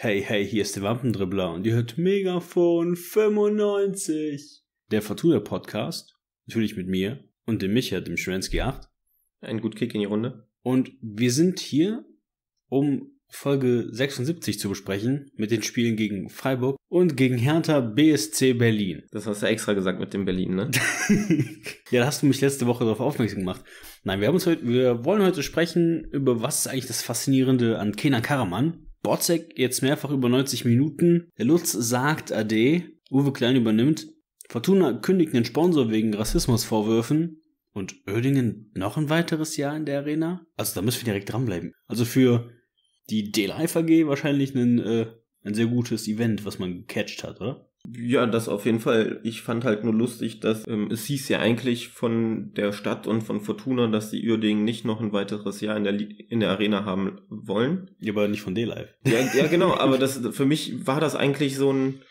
Hey, hey, hier ist der Wampendribbler und ihr hört Megafon 95. Der Fortuna Podcast, natürlich mit mir und dem Micha, dem Schwensky 8. Ein gut Kick in die Runde. Und wir sind hier, um Folge 76 zu besprechen mit den Spielen gegen Freiburg und gegen Hertha BSC Berlin. Das hast du extra gesagt mit dem Berlin, ne? ja, da hast du mich letzte Woche darauf aufmerksam gemacht. Nein, wir haben uns heute, wir wollen heute sprechen über was ist eigentlich das Faszinierende an Kenan Karaman Botzek jetzt mehrfach über 90 Minuten. Der Lutz sagt Ade. Uwe Klein übernimmt. Fortuna kündigt einen Sponsor wegen Rassismusvorwürfen. Und Oerdingen noch ein weiteres Jahr in der Arena? Also da müssen wir direkt dranbleiben. Also für die d AG wahrscheinlich ein, äh, ein sehr gutes Event, was man gecatcht hat, oder? Ja, das auf jeden Fall. Ich fand halt nur lustig, dass ähm, es hieß ja eigentlich von der Stadt und von Fortuna, dass die Uerdingen nicht noch ein weiteres Jahr in der, in der Arena haben wollen. Ja, aber nicht von D-Live. Ja, ja, genau, aber das, für mich war das eigentlich so ein,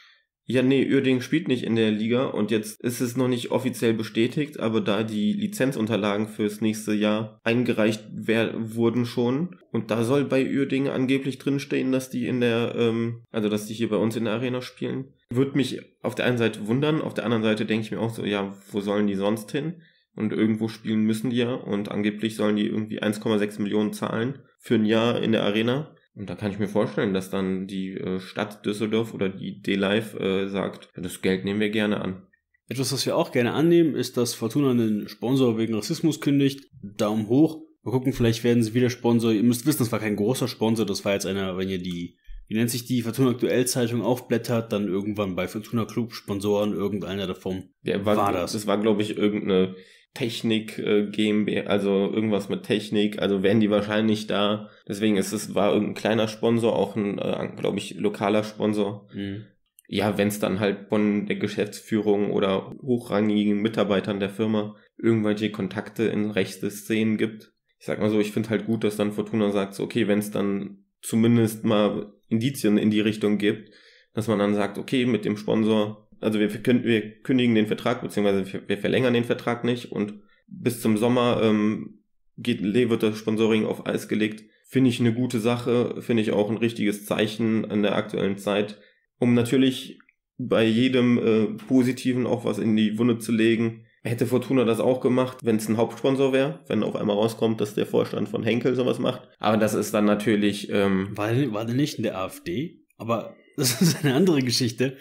ja, nee, Uerdingen spielt nicht in der Liga und jetzt ist es noch nicht offiziell bestätigt, aber da die Lizenzunterlagen fürs nächste Jahr eingereicht wurden schon und da soll bei Uerdingen angeblich drinstehen, dass die in der, ähm, also dass die hier bei uns in der Arena spielen, würde mich auf der einen Seite wundern, auf der anderen Seite denke ich mir auch so, ja, wo sollen die sonst hin? Und irgendwo spielen müssen die ja und angeblich sollen die irgendwie 1,6 Millionen zahlen für ein Jahr in der Arena. Und da kann ich mir vorstellen, dass dann die äh, Stadt Düsseldorf oder die D-Live äh, sagt, das Geld nehmen wir gerne an. Etwas, was wir auch gerne annehmen, ist, dass Fortuna einen Sponsor wegen Rassismus kündigt. Daumen hoch. Mal gucken, vielleicht werden sie wieder Sponsor. Ihr müsst wissen, das war kein großer Sponsor, das war jetzt einer, wenn ihr die wie nennt sich die Fortuna aktuell Zeitung aufblättert, dann irgendwann bei Fortuna Club Sponsoren irgendeiner davon. Ja, war, war das? Das war glaube ich irgendeine Technik äh, GmbH, also irgendwas mit Technik, also wären die wahrscheinlich da. Deswegen ist es war irgendein kleiner Sponsor, auch ein äh, glaube ich lokaler Sponsor. Mhm. Ja, wenn es dann halt von der Geschäftsführung oder hochrangigen Mitarbeitern der Firma irgendwelche Kontakte in rechte Szenen gibt. Ich sag mal so, ich finde halt gut, dass dann Fortuna sagt, so, okay, wenn es dann zumindest mal Indizien in die Richtung gibt, dass man dann sagt, okay, mit dem Sponsor, also wir, wir kündigen den Vertrag, beziehungsweise wir verlängern den Vertrag nicht und bis zum Sommer ähm, geht, wird das Sponsoring auf Eis gelegt. Finde ich eine gute Sache, finde ich auch ein richtiges Zeichen in der aktuellen Zeit, um natürlich bei jedem äh, Positiven auch was in die Wunde zu legen Hätte Fortuna das auch gemacht, wenn es ein Hauptsponsor wäre, wenn auf einmal rauskommt, dass der Vorstand von Henkel sowas macht. Aber das ist dann natürlich. Ähm war, war der nicht in der AfD? Aber das ist eine andere Geschichte.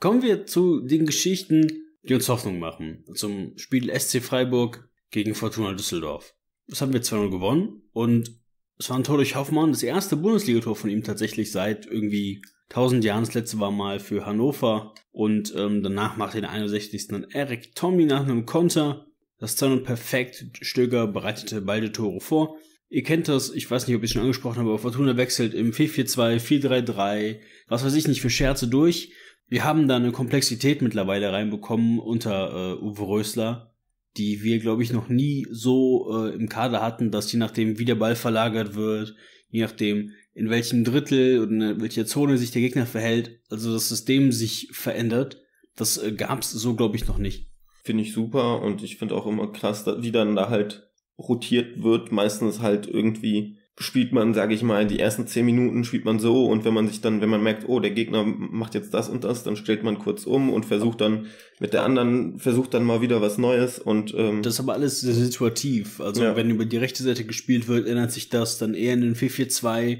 Kommen wir zu den Geschichten, die uns Hoffnung machen. Zum Spiel SC Freiburg gegen Fortuna Düsseldorf. Das haben wir 2-0 gewonnen und es war ein Tor durch Hoffmann, das erste Bundesligator von ihm tatsächlich seit irgendwie 1000 Jahren das letzte war mal für Hannover und ähm, danach macht er den 61. dann Eric Tommy nach einem Konter. Das Zahn und perfekt. Stöger bereitete beide Tore vor. Ihr kennt das, ich weiß nicht, ob ich es schon angesprochen habe, aber Fortuna wechselt im 4-4-2, 4-3-3, was weiß ich nicht, für Scherze durch. Wir haben da eine Komplexität mittlerweile reinbekommen unter äh, Uwe Rösler, die wir, glaube ich, noch nie so äh, im Kader hatten, dass je nachdem, wie der Ball verlagert wird, je nachdem, in welchem Drittel und in welcher Zone sich der Gegner verhält, also das System sich verändert, das äh, gab's so, glaube ich, noch nicht. Finde ich super und ich finde auch immer krass, wie dann da halt rotiert wird, meistens halt irgendwie spielt man, sage ich mal, die ersten zehn Minuten spielt man so und wenn man sich dann, wenn man merkt, oh, der Gegner macht jetzt das und das, dann stellt man kurz um und versucht dann mit der anderen, versucht dann mal wieder was Neues und ähm, Das ist aber alles situativ. Also ja. wenn über die rechte Seite gespielt wird, ändert sich das dann eher in den 4-4-2.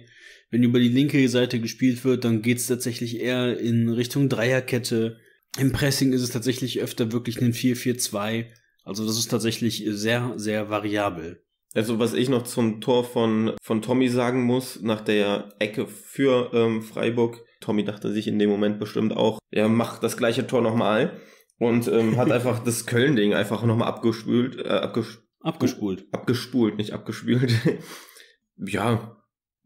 Wenn über die linke Seite gespielt wird, dann geht's tatsächlich eher in Richtung Dreierkette. Im Pressing ist es tatsächlich öfter wirklich ein 4-4-2. Also das ist tatsächlich sehr, sehr variabel. Also was ich noch zum Tor von, von Tommy sagen muss, nach der Ecke für ähm, Freiburg, Tommy dachte sich in dem Moment bestimmt auch, er macht das gleiche Tor nochmal und ähm, hat einfach das Köln-Ding einfach nochmal abgespült, äh, abges abgespult. Abgespult, nicht abgespült. ja,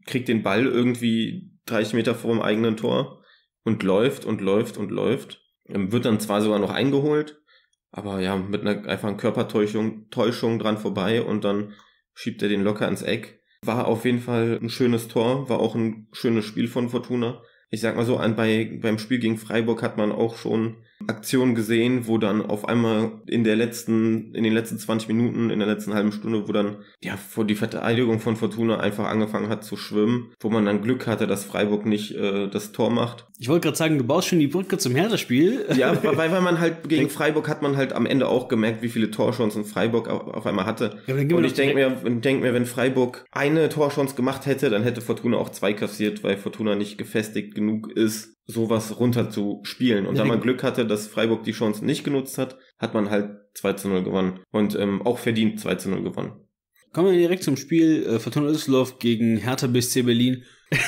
kriegt den Ball irgendwie 30 Meter vor dem eigenen Tor und läuft und läuft und läuft. Ähm, wird dann zwar sogar noch eingeholt, aber ja, mit einer einfachen Körpertäuschung Täuschung dran vorbei und dann schiebt er den locker ins Eck. War auf jeden Fall ein schönes Tor, war auch ein schönes Spiel von Fortuna. Ich sag mal so, an, bei, beim Spiel gegen Freiburg hat man auch schon Aktionen gesehen, wo dann auf einmal in der letzten, in den letzten 20 Minuten, in der letzten halben Stunde, wo dann, ja, vor die Verteidigung von Fortuna einfach angefangen hat zu schwimmen, wo man dann Glück hatte, dass Freiburg nicht äh, das Tor macht. Ich wollte gerade sagen, du baust schon die Brücke zum Hertha-Spiel. Ja, weil, weil man halt gegen Freiburg hat man halt am Ende auch gemerkt, wie viele Torchancen Freiburg auf einmal hatte. Ja, und ich denke mir, denk mir, wenn Freiburg eine Torchance gemacht hätte, dann hätte Fortuna auch zwei kassiert, weil Fortuna nicht gefestigt genug ist, sowas runter zu spielen. Und ja, da man Glück hatte, dass Freiburg die Chance nicht genutzt hat, hat man halt 2 zu 0 gewonnen. Und ähm, auch verdient 2 zu 0 gewonnen. Kommen wir direkt zum Spiel äh, Fortuna Düsseldorf gegen Hertha BSC Berlin.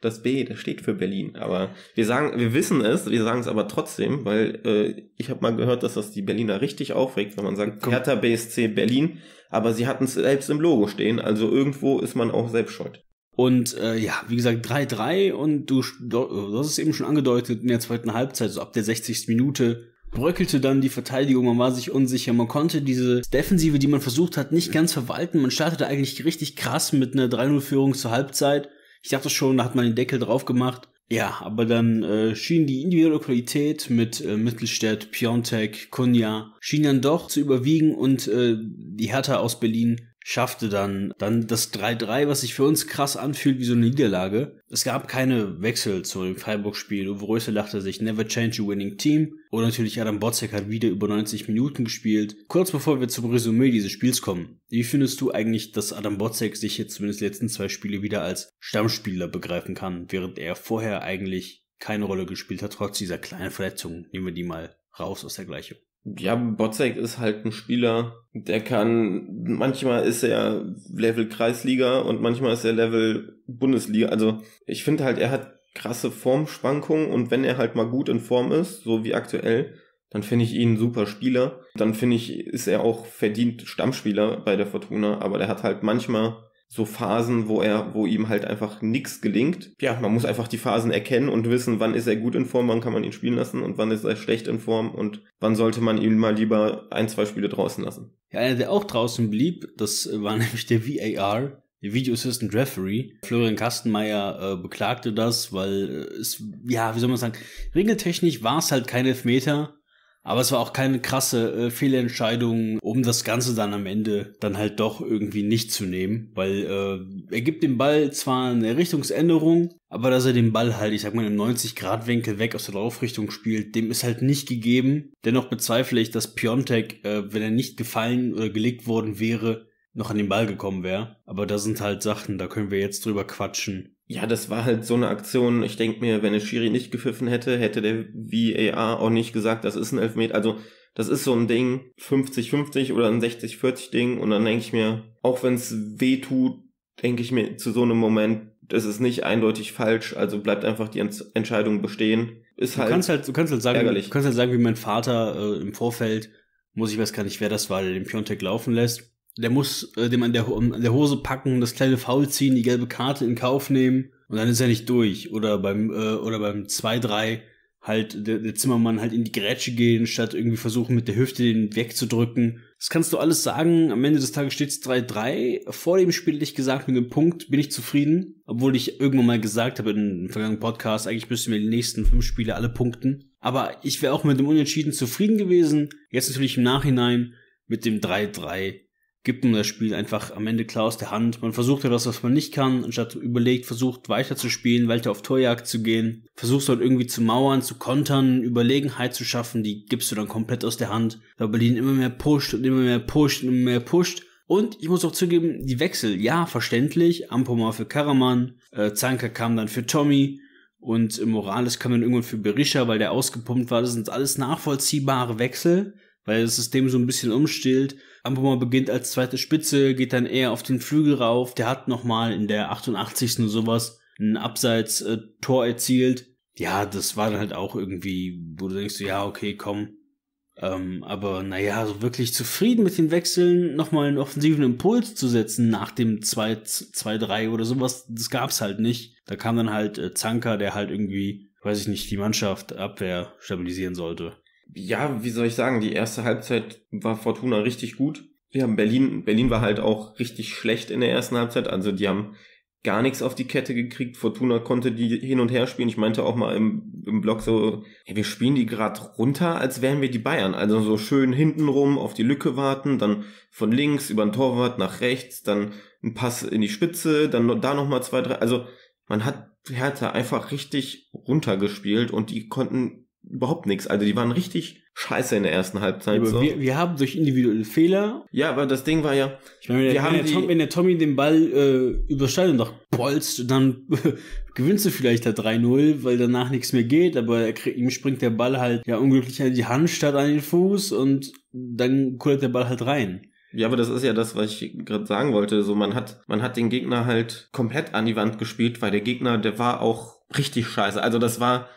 das B, das steht für Berlin. Aber wir sagen, wir wissen es, wir sagen es aber trotzdem, weil äh, ich habe mal gehört, dass das die Berliner richtig aufregt, wenn man sagt Komm. Hertha BSC Berlin, aber sie hatten es selbst im Logo stehen, also irgendwo ist man auch selbst schuld. Und äh, ja, wie gesagt, 3-3 und du, du hast es eben schon angedeutet, in der zweiten Halbzeit, so ab der 60. Minute, bröckelte dann die Verteidigung, man war sich unsicher, man konnte diese Defensive, die man versucht hat, nicht ganz verwalten, man startete eigentlich richtig krass mit einer 3-0-Führung zur Halbzeit ich dachte schon, da hat man den Deckel drauf gemacht. Ja, aber dann äh, schien die individuelle Qualität mit äh, Mittelstädt, Piontek, Kunja, schien dann doch zu überwiegen und äh, die Hertha aus Berlin schaffte dann, dann das 3-3, was sich für uns krass anfühlt wie so eine Niederlage. Es gab keine Wechsel zu dem Freiburg-Spiel. Uwe Rösel lachte sich, never change a winning team. Und natürlich Adam Botzek hat wieder über 90 Minuten gespielt. Kurz bevor wir zum Resümee dieses Spiels kommen, wie findest du eigentlich, dass Adam Botzek sich jetzt zumindest die letzten zwei Spiele wieder als Stammspieler begreifen kann, während er vorher eigentlich keine Rolle gespielt hat, trotz dieser kleinen Verletzung? Nehmen wir die mal raus aus der Gleichung ja, Botzek ist halt ein Spieler, der kann, manchmal ist er Level Kreisliga und manchmal ist er Level Bundesliga. Also ich finde halt, er hat krasse Formschwankungen und wenn er halt mal gut in Form ist, so wie aktuell, dann finde ich ihn ein super Spieler. Dann finde ich, ist er auch verdient Stammspieler bei der Fortuna, aber der hat halt manchmal so Phasen, wo er, wo ihm halt einfach nichts gelingt. Ja, man muss einfach die Phasen erkennen und wissen, wann ist er gut in Form, wann kann man ihn spielen lassen und wann ist er schlecht in Form und wann sollte man ihn mal lieber ein, zwei Spiele draußen lassen. Ja, einer, der auch draußen blieb, das war nämlich der VAR, der Video Assistant Referee. Florian Kastenmeier äh, beklagte das, weil äh, es, ja, wie soll man sagen, regeltechnisch war es halt kein Elfmeter, aber es war auch keine krasse äh, Fehlentscheidung, um das Ganze dann am Ende dann halt doch irgendwie nicht zu nehmen, weil äh, er gibt dem Ball zwar eine Richtungsänderung, aber dass er den Ball halt, ich sag mal, im 90-Grad-Winkel weg aus der Laufrichtung spielt, dem ist halt nicht gegeben. Dennoch bezweifle ich, dass Piontek, äh, wenn er nicht gefallen oder gelegt worden wäre, noch an den Ball gekommen wäre. Aber da sind halt Sachen, da können wir jetzt drüber quatschen ja, das war halt so eine Aktion. Ich denke mir, wenn es Schiri nicht gepfiffen hätte, hätte der VAR auch nicht gesagt, das ist ein Elfmeter. Also das ist so ein Ding, 50-50 oder ein 60-40 Ding. Und dann denke ich mir, auch wenn es weh tut, denke ich mir zu so einem Moment, das ist nicht eindeutig falsch. Also bleibt einfach die Ent Entscheidung bestehen. Ist du halt, kannst halt, du kannst halt sagen, ärgerlich. du kannst halt sagen, wie mein Vater äh, im Vorfeld, muss ich weiß gar nicht, wer das war, der den Piontek laufen lässt der muss äh, dem an der, an der Hose packen, das kleine Foul ziehen, die gelbe Karte in Kauf nehmen und dann ist er nicht durch. Oder beim, äh, beim 2-3 halt der, der Zimmermann halt in die Grätsche gehen, statt irgendwie versuchen, mit der Hüfte den wegzudrücken. Das kannst du alles sagen. Am Ende des Tages steht es 3-3. Vor dem Spiel hätte ich gesagt, mit dem Punkt bin ich zufrieden. Obwohl ich irgendwann mal gesagt habe in einem vergangenen Podcast, eigentlich müssten wir die nächsten fünf Spiele alle punkten. Aber ich wäre auch mit dem Unentschieden zufrieden gewesen. Jetzt natürlich im Nachhinein mit dem 3-3 gibt man das Spiel einfach am Ende klar aus der Hand. Man versucht ja das, was man nicht kann, anstatt überlegt, versucht weiter zu spielen, weiter auf Torjagd zu gehen, versuchst dort irgendwie zu mauern, zu kontern, Überlegenheit zu schaffen, die gibst du dann komplett aus der Hand. weil Berlin immer mehr pusht und immer mehr pusht und immer mehr pusht. Und ich muss auch zugeben, die Wechsel, ja, verständlich. Ampoma für Karaman, äh, Zanka kam dann für Tommy und Morales kam dann irgendwann für Berisha, weil der ausgepumpt war. Das sind alles nachvollziehbare Wechsel, weil das System so ein bisschen umstillt. Amboma beginnt als zweite Spitze, geht dann eher auf den Flügel rauf. Der hat nochmal in der 88. und sowas ein Abseits-Tor äh, erzielt. Ja, das war dann halt auch irgendwie, wo du denkst, ja, okay, komm. Ähm, aber naja, so wirklich zufrieden mit den Wechseln, nochmal einen offensiven Impuls zu setzen nach dem 2-3 oder sowas, das gab's halt nicht. Da kam dann halt äh, Zanka, der halt irgendwie, weiß ich nicht, die Mannschaft Abwehr stabilisieren sollte ja, wie soll ich sagen, die erste Halbzeit war Fortuna richtig gut. Ja, Berlin, Berlin war halt auch richtig schlecht in der ersten Halbzeit. Also die haben gar nichts auf die Kette gekriegt. Fortuna konnte die hin und her spielen. Ich meinte auch mal im, im Blog so, hey, wir spielen die gerade runter, als wären wir die Bayern. Also so schön hintenrum auf die Lücke warten, dann von links über den Torwart nach rechts, dann ein Pass in die Spitze, dann da nochmal zwei, drei. Also man hat Hertha einfach richtig runtergespielt und die konnten überhaupt nichts. Also die waren richtig scheiße in der ersten Halbzeit. So. Wir, wir, haben durch individuelle Fehler. Ja, aber das Ding war ja. Ich meine, wenn, wir der, haben wenn, der, Tom, wenn der Tommy den Ball äh, übersteigt und doch bolzt, dann gewinnst du vielleicht da 3-0, weil danach nichts mehr geht, aber krieg, ihm springt der Ball halt ja unglücklich an die Hand statt an den Fuß und dann kullert der Ball halt rein. Ja, aber das ist ja das, was ich gerade sagen wollte. So, man hat, man hat den Gegner halt komplett an die Wand gespielt, weil der Gegner, der war auch richtig scheiße. Also das war,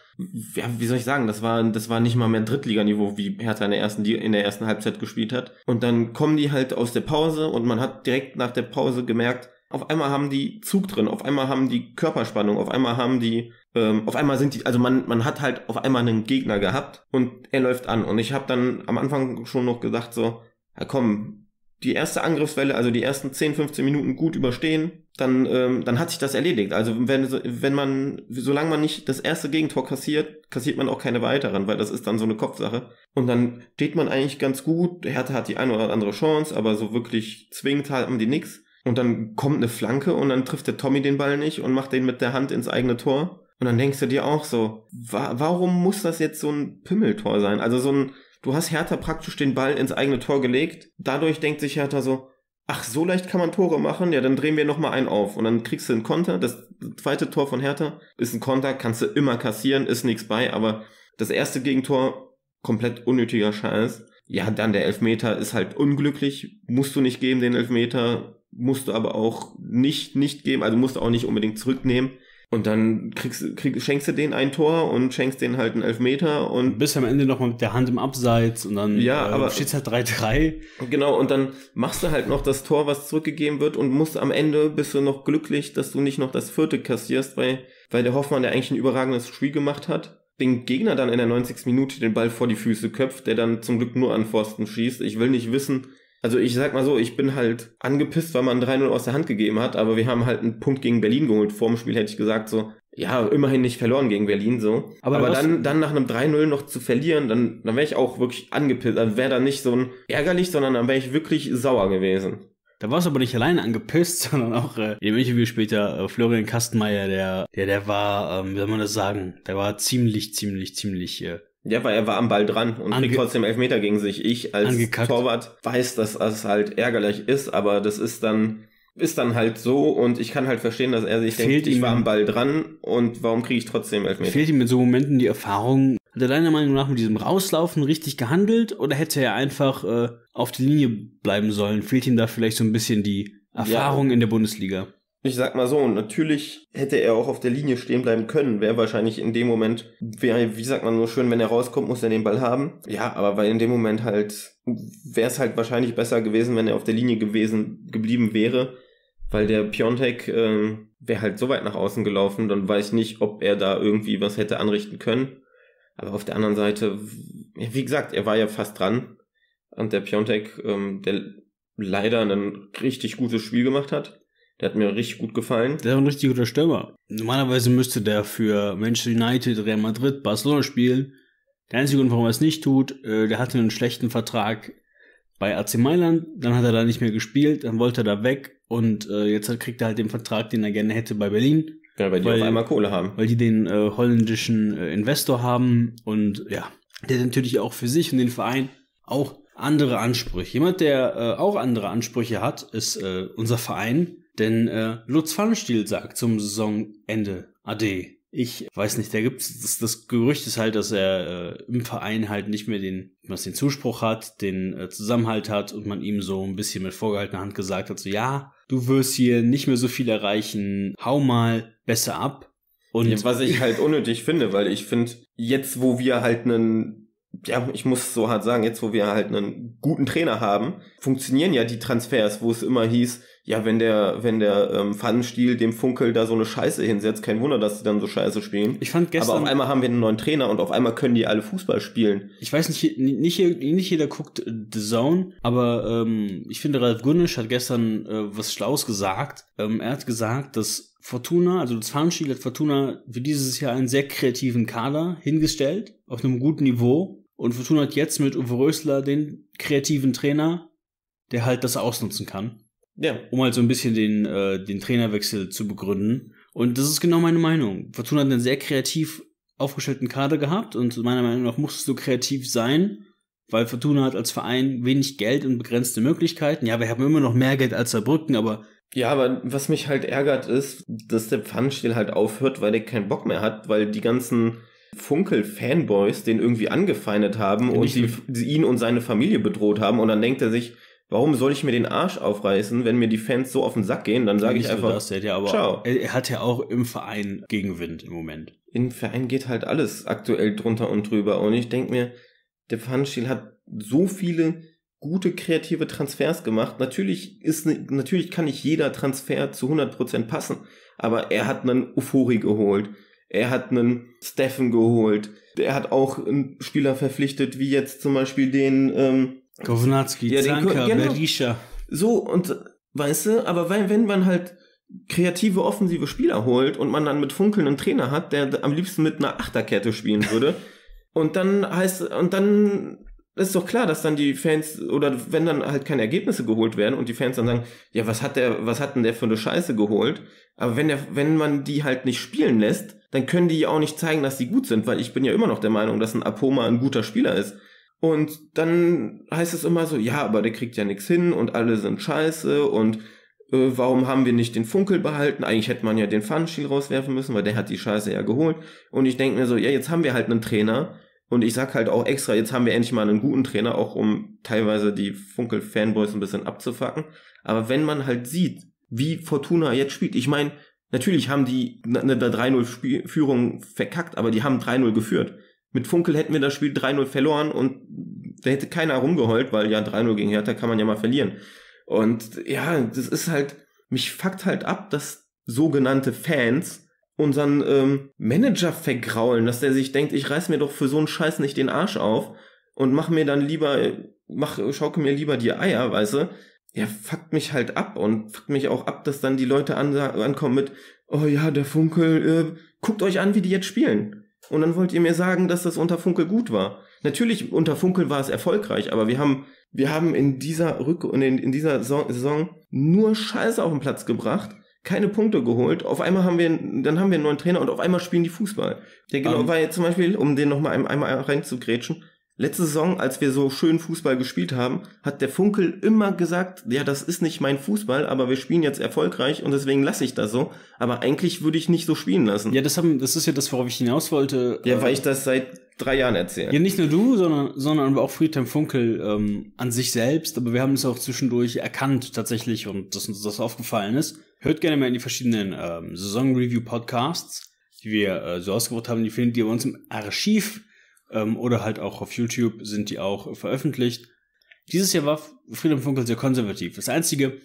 ja, wie soll ich sagen, das war, das war nicht mal mehr Drittliganiveau, wie Hertha in der, ersten, in der ersten Halbzeit gespielt hat. Und dann kommen die halt aus der Pause und man hat direkt nach der Pause gemerkt, auf einmal haben die Zug drin, auf einmal haben die Körperspannung, auf einmal haben die, ähm, auf einmal sind die, also man, man hat halt auf einmal einen Gegner gehabt und er läuft an. Und ich habe dann am Anfang schon noch gesagt so, ja komm, die erste Angriffswelle, also die ersten 10, 15 Minuten gut überstehen, dann, ähm, dann hat sich das erledigt. Also wenn, wenn man, solange man nicht das erste Gegentor kassiert, kassiert man auch keine weiteren, weil das ist dann so eine Kopfsache. Und dann steht man eigentlich ganz gut. Hertha hat die eine oder andere Chance, aber so wirklich zwingend haben die nix. Und dann kommt eine Flanke und dann trifft der Tommy den Ball nicht und macht den mit der Hand ins eigene Tor. Und dann denkst du dir auch so, wa warum muss das jetzt so ein Pimmeltor sein? Also so ein, Du hast Hertha praktisch den Ball ins eigene Tor gelegt. Dadurch denkt sich Hertha so, ach, so leicht kann man Tore machen, ja, dann drehen wir nochmal einen auf. Und dann kriegst du einen Konter. Das zweite Tor von Hertha ist ein Konter, kannst du immer kassieren, ist nichts bei, aber das erste Gegentor, komplett unnötiger Scheiß. Ja, dann der Elfmeter ist halt unglücklich, musst du nicht geben, den Elfmeter, musst du aber auch nicht, nicht geben, also musst du auch nicht unbedingt zurücknehmen. Und dann kriegst, krieg, schenkst du denen ein Tor und schenkst denen halt einen Elfmeter und. Bist am Ende nochmal mit der Hand im Abseits und dann ja, äh, aber, steht's halt 3-3. Genau, und dann machst du halt noch das Tor, was zurückgegeben wird und musst am Ende bist du noch glücklich, dass du nicht noch das vierte kassierst, weil, weil der Hoffmann, der eigentlich ein überragendes Spiel gemacht hat, den Gegner dann in der 90. Minute den Ball vor die Füße köpft, der dann zum Glück nur an Forsten schießt. Ich will nicht wissen, also ich sag mal so, ich bin halt angepisst, weil man 3-0 aus der Hand gegeben hat, aber wir haben halt einen Punkt gegen Berlin geholt. Vor dem Spiel hätte ich gesagt, so, ja, immerhin nicht verloren gegen Berlin so. Aber, aber dann, dann nach einem 3-0 noch zu verlieren, dann, dann wäre ich auch wirklich angepisst. Dann wäre da nicht so ein ärgerlich, sondern dann wäre ich wirklich sauer gewesen. Da warst du aber nicht alleine angepisst, sondern auch äh, im Interview später äh, Florian Kastenmeier, der, der, der war, ähm, wie soll man das sagen, der war ziemlich, ziemlich, ziemlich äh, ja, weil er war am Ball dran und Ange kriegt trotzdem Elfmeter gegen sich. Ich als Angekackt. Torwart weiß, dass das halt ärgerlich ist, aber das ist dann, ist dann halt so und ich kann halt verstehen, dass er sich Fehlt denkt, ich war am Ball dran und warum kriege ich trotzdem Elfmeter? Fehlt ihm in so Momenten die Erfahrung, hat er deiner Meinung nach mit diesem Rauslaufen richtig gehandelt oder hätte er einfach äh, auf die Linie bleiben sollen? Fehlt ihm da vielleicht so ein bisschen die Erfahrung ja. in der Bundesliga? Ich sag mal so, natürlich hätte er auch auf der Linie stehen bleiben können, wäre wahrscheinlich in dem Moment, wär, wie sagt man so schön, wenn er rauskommt, muss er den Ball haben. Ja, aber weil in dem Moment halt, wäre es halt wahrscheinlich besser gewesen, wenn er auf der Linie gewesen, geblieben wäre, weil der Piontek äh, wäre halt so weit nach außen gelaufen, dann weiß ich nicht, ob er da irgendwie was hätte anrichten können. Aber auf der anderen Seite, wie gesagt, er war ja fast dran. Und der Piontek, ähm, der leider ein richtig gutes Spiel gemacht hat. Der hat mir richtig gut gefallen. Der ist ein richtig guter Stürmer. Normalerweise müsste der für Manchester United, Real Madrid, Barcelona spielen. Der einzige Grund, warum er es nicht tut, äh, der hatte einen schlechten Vertrag bei AC Mailand, dann hat er da nicht mehr gespielt, dann wollte er da weg und äh, jetzt kriegt er halt den Vertrag, den er gerne hätte bei Berlin. Ja, weil die weil, auf einmal Kohle haben. Weil die den äh, holländischen äh, Investor haben und ja, der hat natürlich auch für sich und den Verein auch andere Ansprüche. Jemand, der äh, auch andere Ansprüche hat, ist unser Verein, denn äh, Lutz Pfannenstiel sagt zum Saisonende Ade. Ich weiß nicht, da gibt's das, das Gerücht ist halt, dass er äh, im Verein halt nicht mehr den, was den Zuspruch hat, den äh, Zusammenhalt hat und man ihm so ein bisschen mit vorgehaltener Hand gesagt hat, so ja, du wirst hier nicht mehr so viel erreichen, hau mal besser ab. Und ja, was ich halt unnötig finde, weil ich finde, jetzt wo wir halt einen ja, ich muss so hart sagen, jetzt wo wir halt einen guten Trainer haben, funktionieren ja die Transfers, wo es immer hieß, ja, wenn der, wenn der ähm, Pfannenstiel dem Funkel da so eine Scheiße hinsetzt, kein Wunder, dass sie dann so Scheiße spielen. Ich fand gestern. Aber auf einmal haben wir einen neuen Trainer und auf einmal können die alle Fußball spielen. Ich weiß nicht, nicht, nicht jeder guckt äh, The Zone, aber ähm, ich finde, Ralf Gunnisch hat gestern äh, was Schlaues gesagt. Ähm, er hat gesagt, dass Fortuna, also das Pfannenstiel hat Fortuna für dieses Jahr einen sehr kreativen Kader hingestellt, auf einem guten Niveau. Und Fortuna hat jetzt mit Uwe Rösler den kreativen Trainer, der halt das ausnutzen kann. Ja. Um halt so ein bisschen den, äh, den Trainerwechsel zu begründen. Und das ist genau meine Meinung. Fortuna hat einen sehr kreativ aufgestellten Kader gehabt und meiner Meinung nach musst du kreativ sein, weil Fortuna hat als Verein wenig Geld und begrenzte Möglichkeiten. Ja, wir haben immer noch mehr Geld als Saarbrücken, aber. Ja, aber was mich halt ärgert ist, dass der Pfannenstiel halt aufhört, weil der keinen Bock mehr hat, weil die ganzen Funkel-Fanboys den irgendwie angefeindet haben und die, die ihn und seine Familie bedroht haben und dann denkt er sich, Warum soll ich mir den Arsch aufreißen, wenn mir die Fans so auf den Sack gehen? Dann sage ich einfach. Das, der hat ja aber, ciao. Er hat ja auch im Verein Gegenwind im Moment. Im Verein geht halt alles aktuell drunter und drüber. Und ich denke mir, der Pfannenstiel hat so viele gute kreative Transfers gemacht. Natürlich ist ne, natürlich kann nicht jeder Transfer zu 100% passen, aber er hat einen Euphorie geholt. Er hat einen Steffen geholt. Er hat auch einen Spieler verpflichtet, wie jetzt zum Beispiel den ähm, Govnatski, ja, Zanka, genau. Berisha. So, und weißt du, aber weil, wenn man halt kreative, offensive Spieler holt und man dann mit funkelnden Trainer hat, der am liebsten mit einer Achterkette spielen würde, und dann heißt, und dann ist doch klar, dass dann die Fans, oder wenn dann halt keine Ergebnisse geholt werden und die Fans dann sagen, ja, was hat der, was hat denn der für eine Scheiße geholt? Aber wenn der, wenn man die halt nicht spielen lässt, dann können die ja auch nicht zeigen, dass die gut sind, weil ich bin ja immer noch der Meinung, dass ein Apoma ein guter Spieler ist. Und dann heißt es immer so, ja, aber der kriegt ja nichts hin und alle sind scheiße und äh, warum haben wir nicht den Funkel behalten? Eigentlich hätte man ja den Pfannenstiel rauswerfen müssen, weil der hat die Scheiße ja geholt. Und ich denke mir so, ja, jetzt haben wir halt einen Trainer, und ich sag halt auch extra, jetzt haben wir endlich mal einen guten Trainer, auch um teilweise die Funkel-Fanboys ein bisschen abzufacken. Aber wenn man halt sieht, wie Fortuna jetzt spielt, ich meine, natürlich haben die eine 3-0-Führung verkackt, aber die haben 3-0 geführt mit Funkel hätten wir das Spiel 3-0 verloren und da hätte keiner rumgeheult, weil ja 3-0 gegen Hertha kann man ja mal verlieren. Und ja, das ist halt, mich fuckt halt ab, dass sogenannte Fans unseren ähm, Manager vergraulen, dass der sich denkt, ich reiß mir doch für so einen Scheiß nicht den Arsch auf und mach mir dann lieber, mach, schauke mir lieber die Eier, weißt du? Ja, fuckt mich halt ab und fuckt mich auch ab, dass dann die Leute ankommen mit, oh ja, der Funkel, äh, guckt euch an, wie die jetzt spielen. Und dann wollt ihr mir sagen, dass das unter Funkel gut war. Natürlich, unter Funkel war es erfolgreich, aber wir haben, wir haben in dieser Rück in, in dieser Saison nur Scheiße auf den Platz gebracht, keine Punkte geholt. Auf einmal haben wir, dann haben wir einen neuen Trainer und auf einmal spielen die Fußball. Der genau um. Ähm. war jetzt zum Beispiel, um den nochmal einmal reinzugrätschen, Letzte Saison, als wir so schön Fußball gespielt haben, hat der Funkel immer gesagt, ja, das ist nicht mein Fußball, aber wir spielen jetzt erfolgreich und deswegen lasse ich das so. Aber eigentlich würde ich nicht so spielen lassen. Ja, das, haben, das ist ja das, worauf ich hinaus wollte. Ja, weil äh, ich das seit drei Jahren erzähle. Ja, nicht nur du, sondern, sondern auch Friedhelm Funkel ähm, an sich selbst. Aber wir haben es auch zwischendurch erkannt tatsächlich und dass uns das aufgefallen ist. Hört gerne mal in die verschiedenen ähm, Saison-Review-Podcasts, die wir äh, so ausgebaut haben. Die findet ihr bei uns im Archiv ähm, oder halt auch auf YouTube sind die auch veröffentlicht. Dieses Jahr war Friedhelm Funkel sehr konservativ. Das Einzige,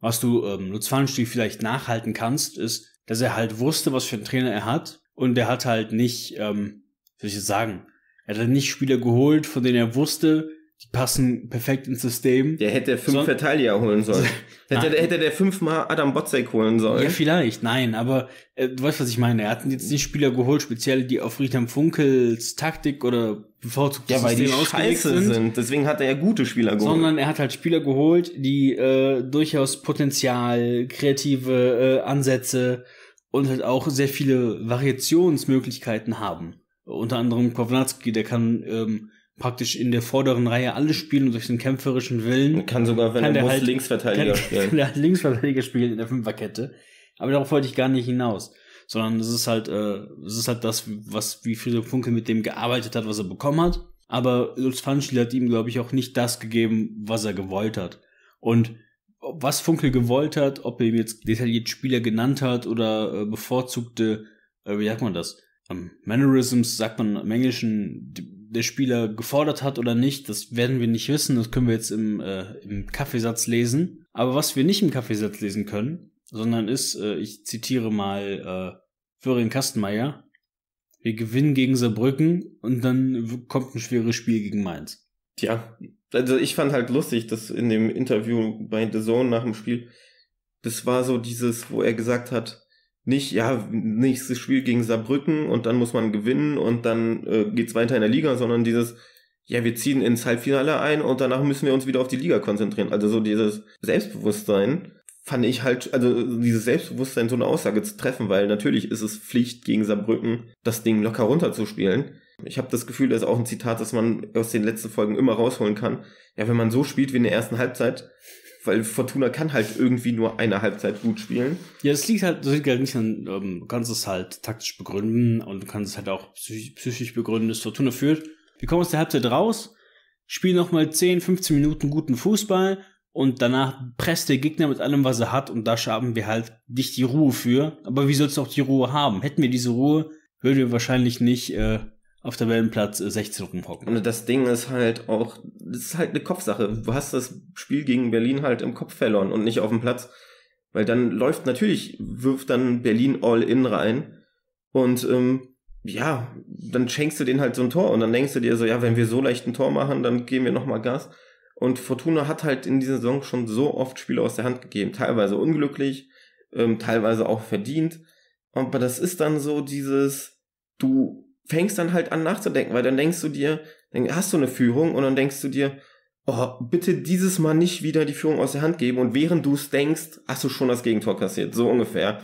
was du ähm, Lutz Pfannenstiel vielleicht nachhalten kannst, ist, dass er halt wusste, was für einen Trainer er hat. Und er hat halt nicht, ähm, soll ich jetzt sagen, er hat halt nicht Spieler geholt, von denen er wusste, die passen perfekt ins System. Der hätte fünf so, Verteidiger holen sollen. hätte, der, hätte der fünfmal Adam Botzek holen sollen. Ja, vielleicht, nein, aber äh, du weißt, was ich meine. Er hat jetzt nicht Spieler geholt, speziell die auf Riedhelm Funkels Taktik oder bevorzugt ja, weil System die scheiße sind. sind. Deswegen hat er ja gute Spieler geholt. Sondern er hat halt Spieler geholt, die äh, durchaus Potenzial, kreative äh, Ansätze und halt auch sehr viele Variationsmöglichkeiten haben. Unter anderem Kovnatski, der kann ähm, praktisch in der vorderen Reihe alles spielen und durch den kämpferischen Willen. Kann sogar, wenn kann er muss, halt, Linksverteidiger kann, spielen. Kann der halt Linksverteidiger spielen in der Fünferkette. Aber darauf wollte ich gar nicht hinaus. Sondern es ist halt, äh, es ist halt das, was, wie Friedrich Funkel mit dem gearbeitet hat, was er bekommen hat. Aber Lutz Pfannenstiel hat ihm, glaube ich, auch nicht das gegeben, was er gewollt hat. Und was Funkel gewollt hat, ob er ihm jetzt detailliert Spieler genannt hat oder äh, bevorzugte, äh, wie sagt man das? Ähm, Mannerisms sagt man im Englischen, die, der Spieler gefordert hat oder nicht, das werden wir nicht wissen. Das können wir jetzt im, äh, im Kaffeesatz lesen. Aber was wir nicht im Kaffeesatz lesen können, sondern ist, äh, ich zitiere mal äh, Florian Kastenmeier, wir gewinnen gegen Saarbrücken und dann kommt ein schweres Spiel gegen Mainz. Tja, also ich fand halt lustig, dass in dem Interview bei The Zone nach dem Spiel, das war so dieses, wo er gesagt hat, nicht, ja, nächstes Spiel gegen Saarbrücken und dann muss man gewinnen und dann äh, geht's weiter in der Liga, sondern dieses, ja, wir ziehen ins Halbfinale ein und danach müssen wir uns wieder auf die Liga konzentrieren. Also so dieses Selbstbewusstsein fand ich halt, also dieses Selbstbewusstsein, so eine Aussage zu treffen, weil natürlich ist es Pflicht gegen Saarbrücken, das Ding locker runterzuspielen. Ich habe das Gefühl, das ist auch ein Zitat, das man aus den letzten Folgen immer rausholen kann. Ja, wenn man so spielt wie in der ersten Halbzeit, weil Fortuna kann halt irgendwie nur eine Halbzeit gut spielen. Ja, das liegt halt, das liegt halt nicht an, ähm, du kannst es halt taktisch begründen und du kannst es halt auch psychisch, psychisch begründen, dass Fortuna führt. Wir kommen aus der Halbzeit raus, spielen nochmal 10, 15 Minuten guten Fußball und danach presst der Gegner mit allem, was er hat und da haben wir halt nicht die Ruhe für. Aber wie sollst du auch die Ruhe haben? Hätten wir diese Ruhe, würden wir wahrscheinlich nicht äh, auf Tabellenplatz 16 äh, rumhocken. Und das Ding ist halt auch, das ist halt eine Kopfsache. Du hast das Spiel gegen Berlin halt im Kopf verloren und nicht auf dem Platz. Weil dann läuft natürlich, wirft dann Berlin all in rein und ähm, ja, dann schenkst du denen halt so ein Tor und dann denkst du dir so, ja, wenn wir so leicht ein Tor machen, dann geben wir nochmal Gas. Und Fortuna hat halt in dieser Saison schon so oft Spiele aus der Hand gegeben, teilweise unglücklich, ähm, teilweise auch verdient. Aber das ist dann so dieses, du fängst dann halt an nachzudenken, weil dann denkst du dir, dann hast du eine Führung und dann denkst du dir, oh, bitte dieses Mal nicht wieder die Führung aus der Hand geben und während du es denkst, hast du schon das Gegentor kassiert, so ungefähr.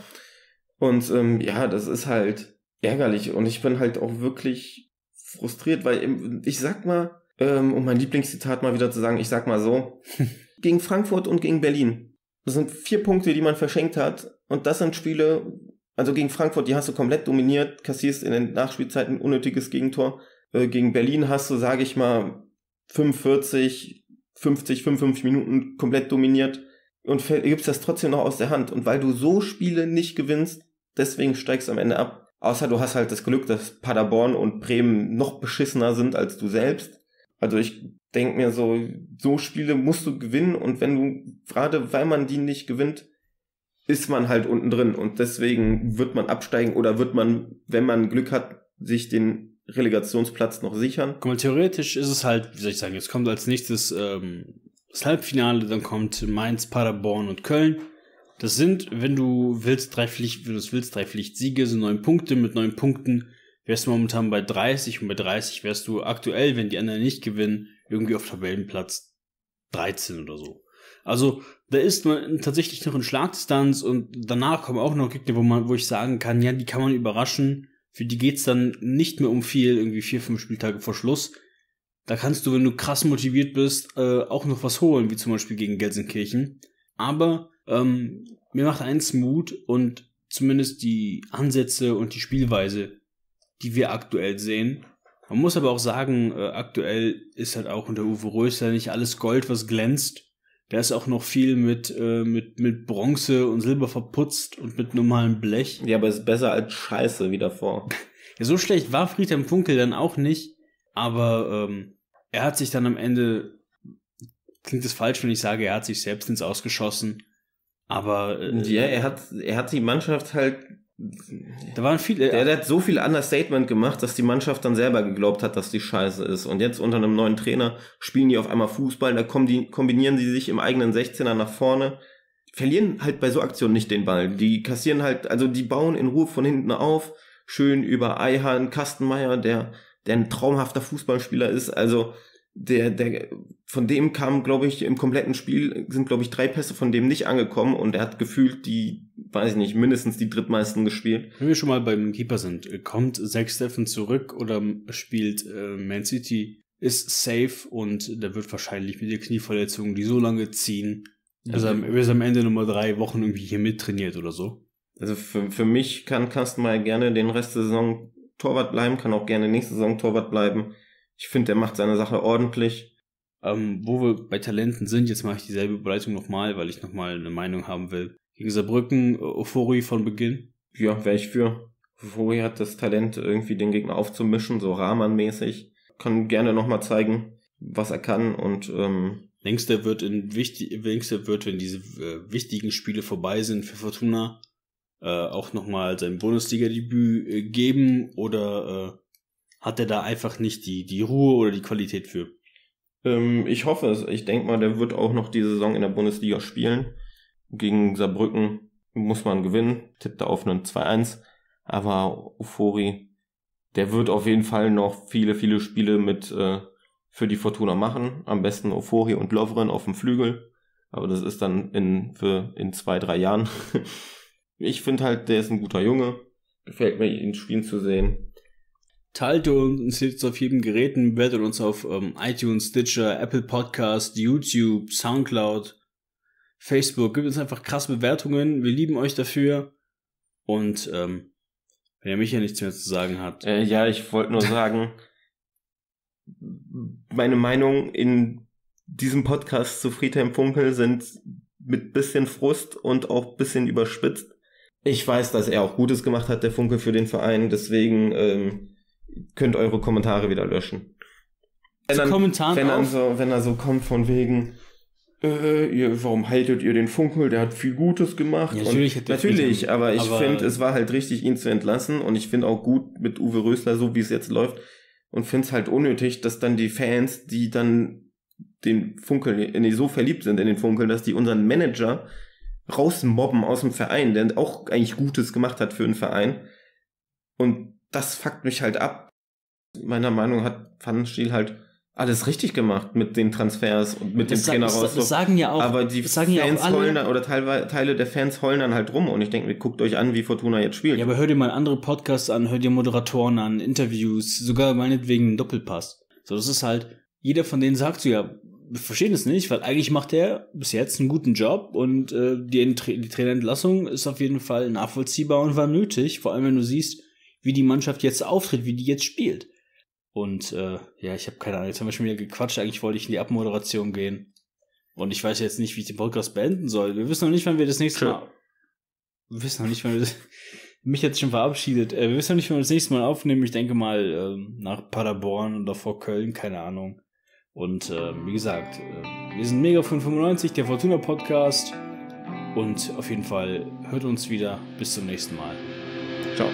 Und ähm, ja, das ist halt ärgerlich und ich bin halt auch wirklich frustriert, weil ich sag mal, ähm, um mein Lieblingszitat mal wieder zu sagen, ich sag mal so, gegen Frankfurt und gegen Berlin. Das sind vier Punkte, die man verschenkt hat und das sind Spiele, also gegen Frankfurt, die hast du komplett dominiert, kassierst in den Nachspielzeiten ein unnötiges Gegentor. Äh, gegen Berlin hast du, sage ich mal, 45, 50, 55 Minuten komplett dominiert und gibst das trotzdem noch aus der Hand. Und weil du so Spiele nicht gewinnst, deswegen steigst du am Ende ab. Außer du hast halt das Glück, dass Paderborn und Bremen noch beschissener sind als du selbst. Also ich denke mir so, so Spiele musst du gewinnen und wenn du, gerade weil man die nicht gewinnt, ist man halt unten drin und deswegen wird man absteigen oder wird man, wenn man Glück hat, sich den Relegationsplatz noch sichern. Guck mal, theoretisch ist es halt, wie soll ich sagen, jetzt kommt als nächstes ähm, das Halbfinale, dann kommt Mainz, Paderborn und Köln. Das sind, wenn du willst, drei Pflicht, wenn du es willst, drei Pflichtsiege, sind neun Punkte. Mit neun Punkten wärst du momentan bei 30 und bei 30 wärst du aktuell, wenn die anderen nicht gewinnen, irgendwie auf Tabellenplatz 13 oder so. Also da ist man tatsächlich noch in Schlagdistanz und danach kommen auch noch Gegner, wo man, wo ich sagen kann, ja, die kann man überraschen. Für die geht's dann nicht mehr um viel, irgendwie vier, fünf Spieltage vor Schluss. Da kannst du, wenn du krass motiviert bist, äh, auch noch was holen, wie zum Beispiel gegen Gelsenkirchen. Aber ähm, mir macht eins Mut und zumindest die Ansätze und die Spielweise, die wir aktuell sehen. Man muss aber auch sagen, äh, aktuell ist halt auch unter Uwe Röster nicht alles Gold, was glänzt. Der ist auch noch viel mit, äh, mit, mit Bronze und Silber verputzt und mit normalem Blech. Ja, aber ist besser als Scheiße wie davor. ja, so schlecht war Friedhelm Funkel dann auch nicht, aber ähm, er hat sich dann am Ende, klingt es falsch, wenn ich sage, er hat sich selbst ins Ausgeschossen, aber... Äh, ja, er hat, er hat die Mannschaft halt da waren viele. Der, der, hat so viel Understatement gemacht, dass die Mannschaft dann selber geglaubt hat, dass die scheiße ist. Und jetzt unter einem neuen Trainer spielen die auf einmal Fußball, da kommen die, kombinieren sie sich im eigenen 16er nach vorne, verlieren halt bei so Aktionen nicht den Ball. Die kassieren halt, also die bauen in Ruhe von hinten auf, schön über Eihan Kastenmeier, der, der ein traumhafter Fußballspieler ist. Also der, der, von dem kam, glaube ich, im kompletten Spiel sind, glaube ich, drei Pässe von dem nicht angekommen und er hat gefühlt die, weiß ich nicht, mindestens die drittmeisten gespielt. Wenn wir schon mal beim Keeper sind, kommt Zach Steffen zurück oder spielt äh, Man City, ist safe und der wird wahrscheinlich mit der Knieverletzung, die so lange ziehen, also am, bis am Ende nochmal drei Wochen irgendwie hier mittrainiert oder so. Also für, für mich kann Carsten mal gerne den Rest der Saison Torwart bleiben, kann auch gerne nächste Saison Torwart bleiben ich finde, er macht seine Sache ordentlich. Ähm, wo wir bei Talenten sind, jetzt mache ich dieselbe Überleitung nochmal, weil ich nochmal eine Meinung haben will. Gegen Saarbrücken, äh, Euphorie von Beginn? Ja, wäre ich für. Euphorie hat das Talent, irgendwie den Gegner aufzumischen, so Rahman-mäßig. Kann gerne nochmal zeigen, was er kann und ähm, Denkst du, wird in wichtig, denkst du, wird, wenn diese äh, wichtigen Spiele vorbei sind für Fortuna, äh, auch nochmal sein Bundesliga-Debüt äh, geben oder äh, hat er da einfach nicht die, die Ruhe oder die Qualität für. Ähm, ich hoffe es. Ich denke mal, der wird auch noch die Saison in der Bundesliga spielen. Gegen Saarbrücken muss man gewinnen. Tippt da auf einen 2-1. Aber Ufori, der wird auf jeden Fall noch viele, viele Spiele mit äh, für die Fortuna machen. Am besten Ofori und Lovren auf dem Flügel. Aber das ist dann in, für, in zwei, drei Jahren. ich finde halt, der ist ein guter Junge. Gefällt mir, ihn spielen zu sehen. Talton sitzt auf jedem Gerät und bewertet uns auf ähm, iTunes, Stitcher, Apple Podcast, YouTube, Soundcloud, Facebook. Gibt uns einfach krasse Bewertungen. Wir lieben euch dafür. Und ähm, wenn ihr mich ja nichts mehr zu sagen habt. Äh, ja, ich wollte nur sagen, meine Meinung in diesem Podcast zu Friedhelm Funkel sind mit bisschen Frust und auch bisschen überspitzt. Ich weiß, dass er auch Gutes gemacht hat, der Funkel, für den Verein. Deswegen ähm, könnt eure Kommentare wieder löschen. Wenn dann, Kommentaren wenn, dann so, wenn er so kommt von wegen, äh, äh, ihr, warum haltet ihr den Funkel? Der hat viel Gutes gemacht. Ja, natürlich, natürlich haben, aber ich finde, es war halt richtig, ihn zu entlassen. Und ich finde auch gut mit Uwe Rösler, so wie es jetzt läuft. Und finde es halt unnötig, dass dann die Fans, die dann den Funkel, die so verliebt sind in den Funkel, dass die unseren Manager rausmobben aus dem Verein, der auch eigentlich Gutes gemacht hat für den Verein. Und das fuckt mich halt ab, meiner Meinung nach hat Pfannenstiel halt alles richtig gemacht mit den Transfers und mit das dem Trainer raus. Das sagen ja auch. Aber die Fans ja alle, heulen dann, oder teilweise Teile der Fans heulen dann halt rum und ich denke, guckt euch an, wie Fortuna jetzt spielt. Ja, aber hört ihr mal andere Podcasts an, hört ihr Moderatoren an, Interviews, sogar meinetwegen einen Doppelpass. So, das ist halt, jeder von denen sagt so, ja, wir verstehen es nicht, weil eigentlich macht er bis jetzt einen guten Job und äh, die, die Trainerentlassung ist auf jeden Fall nachvollziehbar und war nötig, vor allem wenn du siehst, wie die Mannschaft jetzt auftritt, wie die jetzt spielt. Und äh, ja, ich habe keine Ahnung, jetzt haben wir schon wieder gequatscht. Eigentlich wollte ich in die Abmoderation gehen. Und ich weiß jetzt nicht, wie ich den Podcast beenden soll. Wir wissen noch nicht, wann wir das nächste Schön. Mal. Wir wissen noch nicht, wann wir das. mich jetzt schon verabschiedet. Äh, wir wissen noch nicht, wann wir das nächste Mal aufnehmen. Ich denke mal ähm, nach Paderborn oder vor Köln, keine Ahnung. Und äh, wie gesagt, äh, wir sind Mega 95, der Fortuna Podcast. Und auf jeden Fall hört uns wieder. Bis zum nächsten Mal. Ciao.